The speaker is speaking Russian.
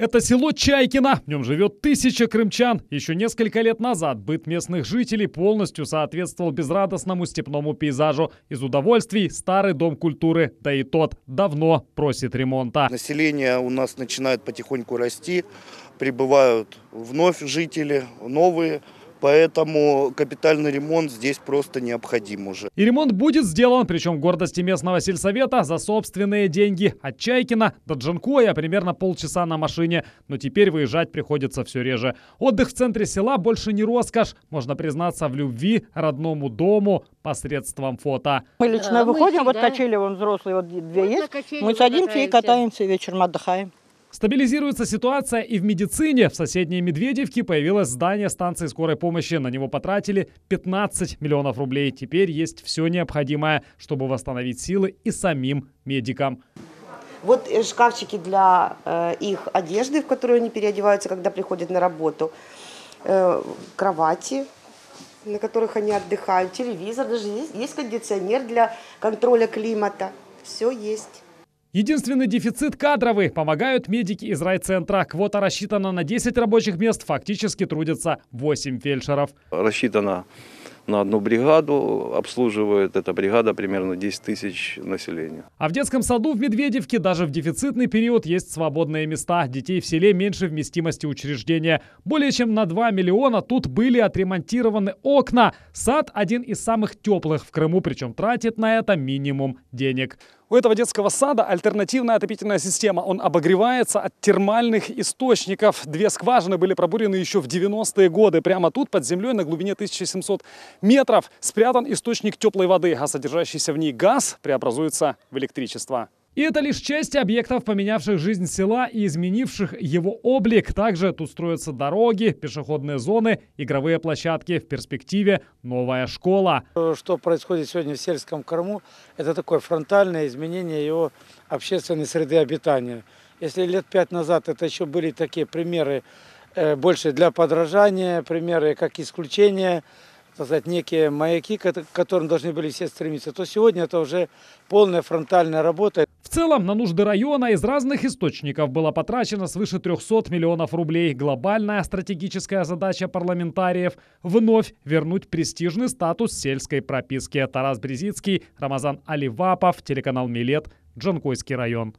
Это село Чайкино. В нем живет тысяча крымчан. Еще несколько лет назад быт местных жителей полностью соответствовал безрадостному степному пейзажу. Из удовольствий старый дом культуры, да и тот давно просит ремонта. Население у нас начинает потихоньку расти. Прибывают вновь жители, новые жители Поэтому капитальный ремонт здесь просто необходим уже. И ремонт будет сделан, причем гордости местного сельсовета за собственные деньги. От Чайкина до Джанкоя примерно полчаса на машине. Но теперь выезжать приходится все реже. Отдых в центре села больше не роскошь. Можно признаться в любви родному дому посредством фото. Мы лично да, э, выходим, мы вот качели, вон взрослые, вот две вот есть. Мы садимся катаемся. и катаемся, вечером отдыхаем. Стабилизируется ситуация и в медицине. В соседней Медведевке появилось здание станции скорой помощи. На него потратили 15 миллионов рублей. Теперь есть все необходимое, чтобы восстановить силы и самим медикам. Вот э, шкафчики для э, их одежды, в которую они переодеваются, когда приходят на работу, э, кровати, на которых они отдыхают, телевизор, даже есть, есть кондиционер для контроля климата. Все есть. Единственный дефицит кадровый. Помогают медики из райцентра. Квота рассчитана на 10 рабочих мест. Фактически трудятся 8 фельдшеров. Рассчитана на одну бригаду. Обслуживает эта бригада примерно 10 тысяч населения. А в детском саду в Медведевке даже в дефицитный период есть свободные места. Детей в селе меньше вместимости учреждения. Более чем на 2 миллиона тут были отремонтированы окна. Сад один из самых теплых в Крыму, причем тратит на это минимум денег. У этого детского сада альтернативная отопительная система. Он обогревается от термальных источников. Две скважины были пробурены еще в 90-е годы. Прямо тут, под землей, на глубине 1700 метров, спрятан источник теплой воды, а содержащийся в ней газ преобразуется в электричество. И это лишь часть объектов, поменявших жизнь села и изменивших его облик. Также тут строятся дороги, пешеходные зоны, игровые площадки. В перспективе новая школа. Что происходит сегодня в сельском корму, это такое фронтальное изменение его общественной среды обитания. Если лет пять назад это еще были такие примеры э, больше для подражания, примеры как исключения, сказать, некие маяки, к которым должны были все стремиться, то сегодня это уже полная фронтальная работа целом на нужды района из разных источников было потрачено свыше 300 миллионов рублей. Глобальная стратегическая задача парламентариев – вновь вернуть престижный статус сельской прописки. Тарас Брезицкий, Рамазан Аливапов, телеканал «Милет», Джанкойский район.